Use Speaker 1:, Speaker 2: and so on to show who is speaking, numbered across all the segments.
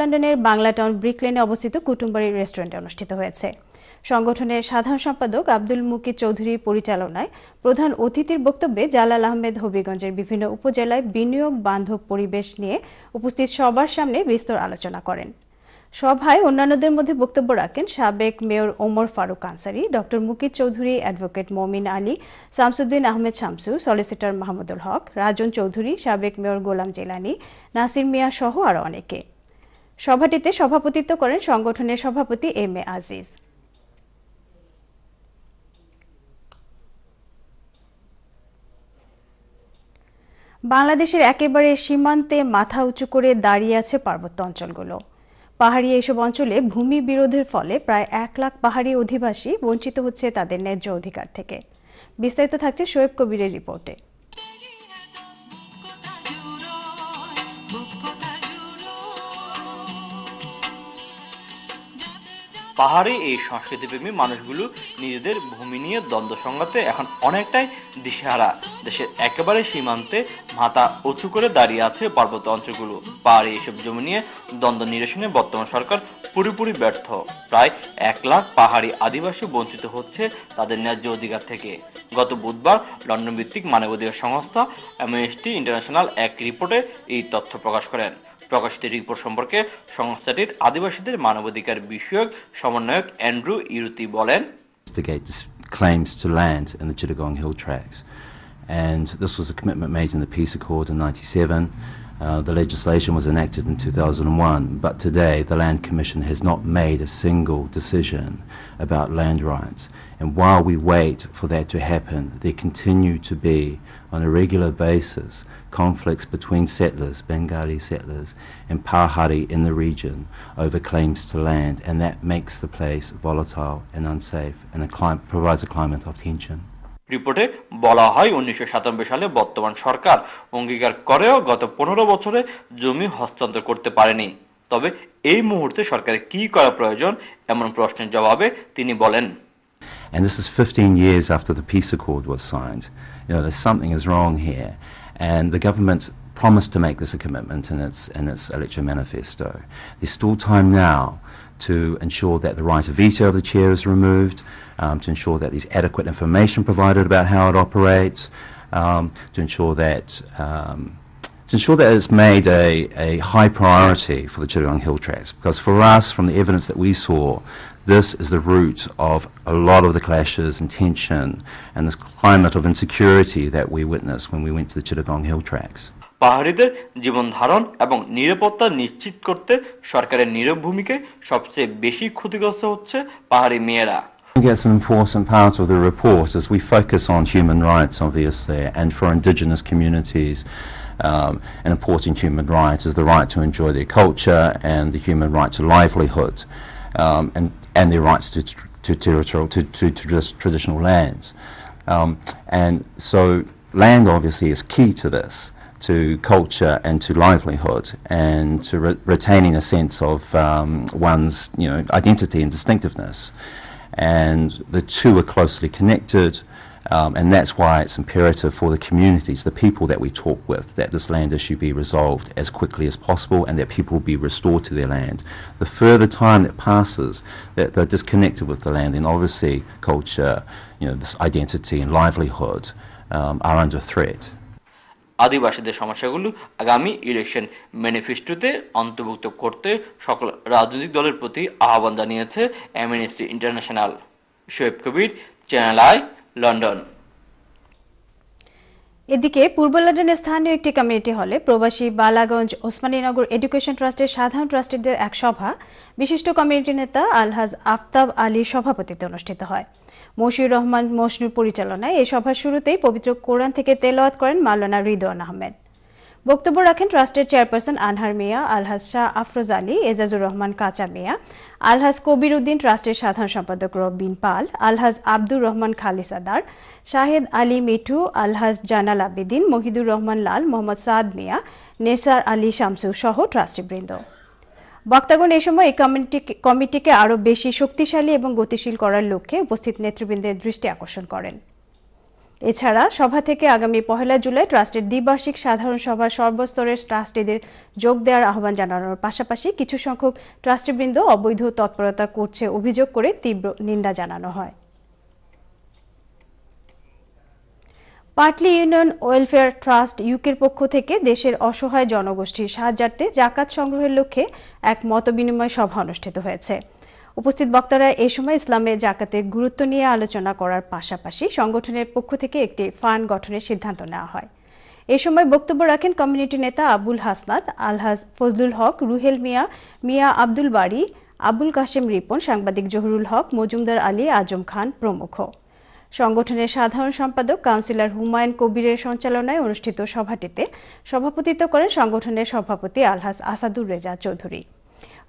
Speaker 1: লন্ডনের বাংলা টাউন ব্রিকলেনে অবস্থিত কুটুম্বাড়ি রেস্টুরেন্টে অনুষ্ঠিত হয়েছে সংগঠনের সাধারণ সম্পাদক আব্দুল মুকি চৌধুরী পরিচালনায় প্রধান অতিথির বক্তব্যে জালাল আহমেদ হবিগঞ্জের বিভিন্ন উপজেলায় বিনিয়োগ বান্ধব পরিবেশ নিয়ে উপস্থিত সবার সামনে বিস্তর আলোচনা করেন সভায় অন্যান্যদের মধ্যে বক্তব্য রাখেন সাবেক mayor Omar Faruk Ansari doctor Mukit Chowdhury advocate Momin Ali Shamsuddin Ahmed Shamsu solicitor Mahmudul Haque Rajan Chowdhury সাবেক মেয়র গোলাম জেলানি নাসির মিয়া সহ আরও অনেকে সভাটিতে সভাপতিত্ব করেন সংগঠনের সভাপতি এম এ আজিজ বাংলাদেশের একেবারে সীমান্তে মাথা উঁচু করে দাঁড়িয়ে আছে পার্বত্য অঞ্চলগুলো পাহাড়ি এইসব অঞ্চলে ভূমি বিরোধের ফলে প্রায় এক লাখ পাহাড়ি অধিবাসী বঞ্চিত হচ্ছে তাদের ন্যায্য অধিকার থেকে বিস্তারিত থাকছে শোয়েব কবিরের রিপোর্টে
Speaker 2: পাহাড়ে এই সংস্কৃতিপ্রেমী মানুষগুলো নিজেদের ভূমি নিয়ে দ্বন্দ্ব সংঘাতে এখন অনেকটাই দিশেহারা দেশের একেবারে সীমান্তে মাথা উঁচু করে দাঁড়িয়ে আছে পার্বত্য অঞ্চলগুলো পাহাড়ে এইসব জমি নিয়ে দ্বন্দ্ব নিরসনে বর্তমান সরকার পুরোপুরি ব্যর্থ প্রায় এক লাখ পাহাড়ি আদিবাসী বঞ্চিত হচ্ছে তাদের ন্যায্য অধিকার থেকে গত বুধবার লন্ডন ভিত্তিক মানবাধিকার সংস্থা অ্যামনেস্টি ইন্টারন্যাশনাল এক রিপোর্টে এই তথ্য প্রকাশ করেন প্রকাশিত রিপোর্ট সম্পর্কে সংস্থাটির আদিবাসীদের মানবাধিকার বিষয়ক সমন্বয়ক অ্যান্ড্রু ইরুতি বলেন
Speaker 3: claims to land in the Chittagong Hill tracks And this was a commitment made in the Peace Accord in 97. Uh, the legislation was enacted in 2001, but today the Land Commission has not made a single decision about land rights. And while we wait for that to happen, there continue to be, on a regular basis, conflicts between settlers, Bengali settlers, and Pahari in the region over claims to land, and that makes the place volatile and unsafe and a provides a climate of tension.
Speaker 2: রিপোর্টে বলা হয় উনিশশো সালে বর্তমান সরকার অঙ্গীকার করেও গত পনেরো বছরে জমি হস্তান্তর করতে পারেনি তবে এই মুহূর্তে সরকারের কি করা প্রয়োজন এমন প্রশ্নের জবাবে তিনি বলেন
Speaker 3: And this is 15 years after the peace accord was signed. You know, there's something is wrong here. And the government promised to make this a commitment in its, in its electoral Manifesto. There's still time now to ensure that the right of veto of the chair is removed, um, to ensure that there's adequate information provided about how it operates, um, to ensure that um, to ensure that it's made a, a high priority for the Chittagong Hill Tracks. Because for us, from the evidence that we saw, this is the root of a lot of the clashes and tension and this climate of insecurity that we witnessed when we went to the Chittagong Hill Tracks.
Speaker 2: পাহাড়িদের ধারণ এবং নিরাপত্তা নিশ্চিত করতে সরকারের নীরব ভূমিকায় সবচেয়ে বেশি ক্ষতিগ্রস্ত হচ্ছে পাহাড়ি মেয়েরা
Speaker 3: That's an important part of the report as we focus on human rights, obviously, and for indigenous communities, um, an important human right is the right to enjoy their culture and the human right to livelihood um, and, and their rights to, to territorial, to, to, to traditional lands. Um, and so land obviously is key to this. to culture and to livelihood and to re retaining a sense of um, one's you know identity and distinctiveness and the two are closely connected um, and that's why it's imperative for the communities, the people that we talk with, that this land issue be resolved as quickly as possible and that people be restored to their land. The further time that passes that they're disconnected with the land, then obviously culture, you know, this identity and livelihood um, are under threat.
Speaker 2: আদিবাসীদের সমস্যাগুলো আগামী election ম্যানিফেস্টোতে অন্তর্ভুক্ত করতে সকল রাজনৈতিক দলের প্রতি আহ্বান জানিয়েছে Amnesty International Shoaib Kabir channel I London
Speaker 1: এদিকে পূর্ব লন্ডনের স্থানীয় একটি কমিউনিটি হলে প্রবাসী বালাগঞ্জ ওসমানীনগর এডুকেশন ট্রাস্টের সাধারণ ট্রাস্টিদের এক সভা বিশিষ্ট কমিউনিটি নেতা আলহাজ আফতাব আলী সভাপতিত্বে অনুষ্ঠিত হয় মশিউর রহমান মশনুর পরিচালনায় এই সভার শুরুতেই পবিত্র কোরআন থেকে তেলাওয়াত করেন মাওলানা রিদওয়ান আহমেদ বক্তব্য রাখেন ট্রাস্টের চেয়ারপারসন আনহার মিয়া আলহাজ শাহ আফরোজ আলী এজাজুর রহমান কাঁচা মিয়া আলহাজ কবির উদ্দিন ট্রাস্টের সাধারণ সম্পাদক রবিন পাল আলহাজ আব্দুর রহমান খালিসাদার শাহেদ আলী মিঠু আলহাজ জানাল আবেদিন মহিদুর রহমান লাল মোহাম্মদ সাদ মিয়া নেসার আলী শামসু সহ ট্রাস্টিবৃন্দ বক্তাগণ এ সময় এই কমিটি কমিটিকে আরও বেশি শক্তিশালী এবং গতিশীল করার লক্ষ্যে উপস্থিত নেতৃবৃন্দের দৃষ্টি আকর্ষণ করেন এছাড়া সভা থেকে আগামী পহেলা জুলাই ট্রাস্টের দ্বিবার্ষিক সাধারণ সভার সর্বস্তরের ট্রাস্টিদের যোগ দেওয়ার আহ্বান জানানোর পাশাপাশি কিছু সংখ্যক ট্রাস্টিবৃন্দ অবৈধ তৎপরতা করছে অভিযোগ করে তীব্র নিন্দা জানানো হয় পার্টলি ইউনিয়ন ওয়েলফেয়ার ট্রাস্ট ইউকের পক্ষ থেকে দেশের অসহায় জনগোষ্ঠীর সাহায্যার্থে জাকাত সংগ্রহের লক্ষ্যে এক মতবিনিময় সভা অনুষ্ঠিত হয়েছে উপস্থিত বক্তারা এ সময় ইসলামে জাকাতের গুরুত্ব নিয়ে আলোচনা করার পাশাপাশি সংগঠনের পক্ষ থেকে একটি ফান্ড গঠনের সিদ্ধান্ত নেওয়া হয় এ সময় বক্তব্য রাখেন কমিউনিটি নেতা আবুল হাসনাত আলহাজ ফজলুল হক রুহেল মিয়া মিয়া আব্দুল বাড়ি আবুল কাশেম রিপন সাংবাদিক জহুরুল হক মজুমদার আলী আজম খান প্রমুখ সংগঠনের সাধারণ সম্পাদক কাউন্সিলর হুমায়ুন কবিরের সঞ্চালনায় অনুষ্ঠিত সভাটিতে সভাপতিত্ব করেন সংগঠনের সভাপতি আলহাস আসাদুর রেজা চৌধুরী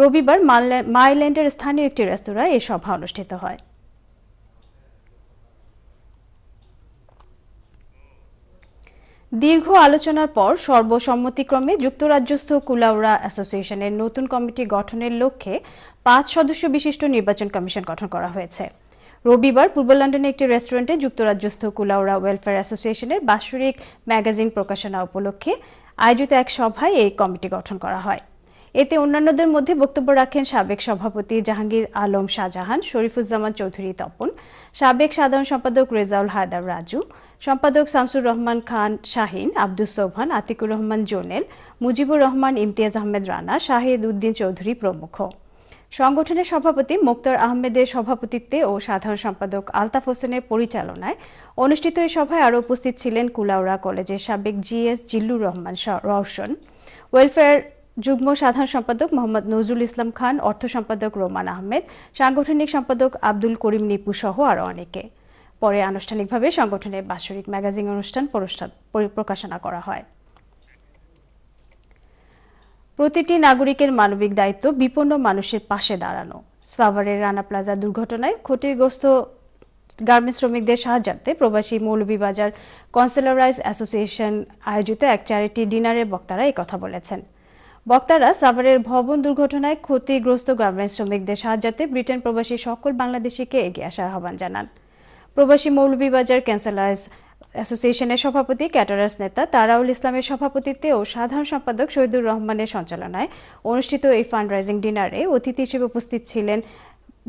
Speaker 1: রবিবার মাইল্যান্ডের স্থানীয় একটি রেস্তোরাঁয় এ সভা অনুষ্ঠিত হয় দীর্ঘ আলোচনার পর সর্বসম্মতিক্রমে যুক্তরাজ্যস্থ কুলাউড়া অ্যাসোসিয়েশনের নতুন কমিটি গঠনের লক্ষ্যে পাঁচ সদস্য বিশিষ্ট নির্বাচন কমিশন গঠন করা হয়েছে রবিবার পূর্ব লন্ডনে একটি রেস্টুরেন্টে যুক্তরাজ্যস্থ কুলাউড়া ওয়েলফেয়ার অ্যাসোসিয়েশনের বাৎসরিক ম্যাগাজিন প্রকাশনা উপলক্ষে আয়োজিত এক সভায় এই কমিটি গঠন করা হয় এতে অন্যান্যদের মধ্যে বক্তব্য রাখেন সাবেক সভাপতি জাহাঙ্গীর আলম শাহজাহান শরীফুজ্জামান চৌধুরী তপন সাবেক সাধারণ সম্পাদক রেজাউল হায়দার রাজু সম্পাদক শামসুর রহমান খান শাহিন আব্দুস সোভান আতিকুর রহমান জোনেল মুজিবুর রহমান ইমতিয়াজ আহমেদ রানা শাহিদ উদ্দিন চৌধুরী প্রমুখ সংগঠনের সভাপতি মুক্তার আহমেদের সভাপতিত্বে ও সাধারণ সম্পাদক আলতাফ হোসেনের পরিচালনায় অনুষ্ঠিত এই সভায় আরও উপস্থিত ছিলেন কুলাউড়া কলেজের সাবেক জিএস জিল্লুর রহমান রওশন ওয়েলফেয়ার যুগ্ম সাধারণ সম্পাদক মোহাম্মদ নজরুল ইসলাম খান অর্থ সম্পাদক রোমান আহমেদ সাংগঠনিক সম্পাদক আব্দুল করিম নিপু সহ আরও অনেকে পরে আনুষ্ঠানিকভাবে সংগঠনের বাৎসরিক ম্যাগাজিন অনুষ্ঠান প্রকাশনা করা হয় প্রতিটি নাগরিকের মানবিক দায়িত্ব বিপন্ন মানুষের পাশে দাঁড়ানো সাভারের রানা প্লাজা দুর্ঘটনায় ক্ষতিগ্রস্ত গার্মেন্টস শ্রমিকদের সাহায্যার্থে প্রবাসী মৌলভীবাজার কনসেলারাইজ অ্যাসোসিয়েশন আয়োজিত এক চ্যারিটি ডিনারে বক্তারা কথা বলেছেন বক্তারা সাভারের ভবন দুর্ঘটনায় ক্ষতিগ্রস্ত গার্মেন্টস শ্রমিকদের সাহায্যার্থে ব্রিটেন প্রবাসী সকল বাংলাদেশিকে এগিয়ে আসার আহ্বান জানান প্রবাসী মৌলভীবাজার ক্যান্সেলারাইজ অ্যাসোসিয়েশনের সভাপতি ক্যাটারাস নেতা তারাউল ইসলামের সভাপতিত্বে ও সাধারণ সম্পাদক শহীদুর রহমানের সঞ্চালনায় অনুষ্ঠিত এই ফান্ডরাইজিং ডিনারে অতিথি হিসেবে উপস্থিত ছিলেন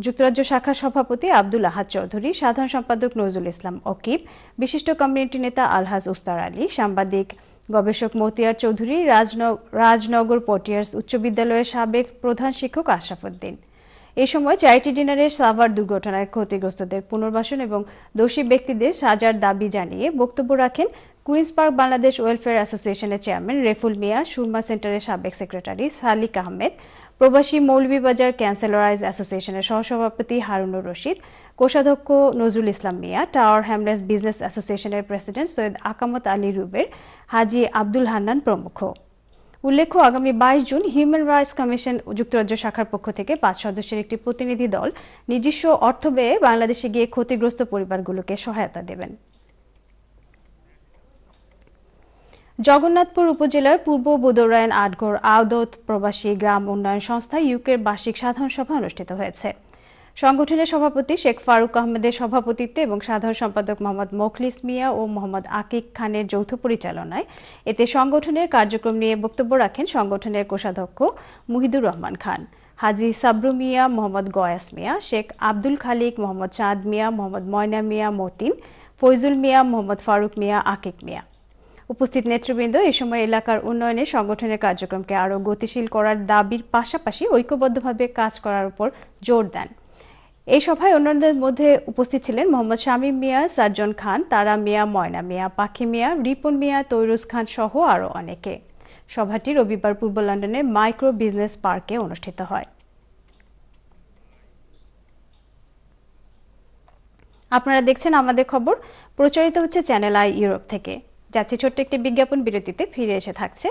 Speaker 1: যুক্তরাজ্য শাখা সভাপতি আব্দুল আহাদ চৌধুরী সাধারণ সম্পাদক নজরুল ইসলাম অকিব বিশিষ্ট কমিউনিটি নেতা আলহাজ উস্তার আলী সাংবাদিক গবেষক মতিয়ার চৌধুরী রাজনগর পটিয়ার্স উচ্চ বিদ্যালয়ের সাবেক প্রধান শিক্ষক উদ্দিন এ সময় চ্যারিটি ডিনারে সাভার দুর্ঘটনায় ক্ষতিগ্রস্তদের পুনর্বাসন এবং দোষী ব্যক্তিদের সাজার দাবি জানিয়ে বক্তব্য রাখেন কুইন্স পার্ক বাংলাদেশ ওয়েলফেয়ার অ্যাসোসিয়েশনের চেয়ারম্যান রেফুল মিয়া সুরমা সেন্টারের সাবেক সেক্রেটারি সালিক আহমেদ প্রবাসী মৌলভীবাজার ক্যান্সেলরাইজ অ্যাসোসিয়েশনের সহসভাপতি হারুনুর রশিদ কোষাধ্যক্ষ Nazrul Islam Mia Tower Hamlets business অ্যাসোসিয়েশনের প্রেসিডেন্ট সৈয়দ আকামত আলী রুবের হাজি আব্দুল হান্নান প্রমুখ উল্লেখ্য আগামী বাইশ জুন হিউম্যান রাইটস কমিশন যুক্তরাজ্য শাখার পক্ষ থেকে পাঁচ সদস্যের একটি প্রতিনিধি দল নিজস্ব অর্থ ব্যয়ে বাংলাদেশে গিয়ে ক্ষতিগ্রস্ত পরিবারগুলোকে সহায়তা দেবেন জগন্নাথপুর উপজেলার পূর্ব বোদরায়ন আটগড় আওদত প্রবাসী গ্রাম উন্নয়ন সংস্থা ইউকের বার্ষিক সাধারণ সভা অনুষ্ঠিত হয়েছে সংগঠনের সভাপতি শেখ ফারুক আহমেদের সভাপতিত্বে এবং সাধারণ সম্পাদক মোহাম্মদ মোখলিস মিয়া ও মোহাম্মদ আকিক খানের যৌথ পরিচালনায় এতে সংগঠনের কার্যক্রম নিয়ে বক্তব্য রাখেন সংগঠনের কোষাধ্যক্ষ মুহিদুর রহমান খান হাজি সাবরু মিয়া মোহাম্মদ গয়াস মিয়া শেখ আব্দুল খালিক মোহাম্মদ চাঁদ মিয়া মোহাম্মদ ময়না মিয়া মতিন ফৈজুল মিয়া মোহাম্মদ ফারুক মিয়া আকিক মিয়া উপস্থিত নেতৃবৃন্দ এ সময় এলাকার উন্নয়নে সংগঠনের কার্যক্রমকে আরও গতিশীল করার দাবির পাশাপাশি ঐক্যবদ্ধভাবে কাজ করার উপর জোর দেন এই সভায় অন্যান্যদের মধ্যে উপস্থিত ছিলেন মোহাম্মদ শামীম মিয়া সাজ্জন খান তারা মিয়া ময়না মিয়া পাখি মিয়া রিপন মিয়া তৈরুজ খান সহ আরও অনেকে সভাটি রবিবার পূর্ব লন্ডনের মাইক্রো বিজনেস পার্কে অনুষ্ঠিত হয় আপনারা দেখছেন আমাদের খবর প্রচারিত হচ্ছে চ্যানেল আই ইউরোপ থেকে যাচ্ছে ছোট্ট একটি বিজ্ঞাপন বিরতিতে ফিরে এসে থাকছে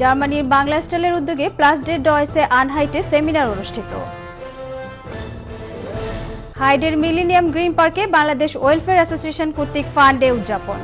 Speaker 1: জার্মানির বাংলা স্টাইলের উদ্যোগে প্লাস ডে ডয়েসে আনহাইটে সেমিনার অনুষ্ঠিত হাইডের মিলিনিয়াম গ্রিন পার্কে বাংলাদেশ ওয়েলফেয়ার অ্যাসোসিয়েশন কর্তৃক ফান্ডে উদযাপন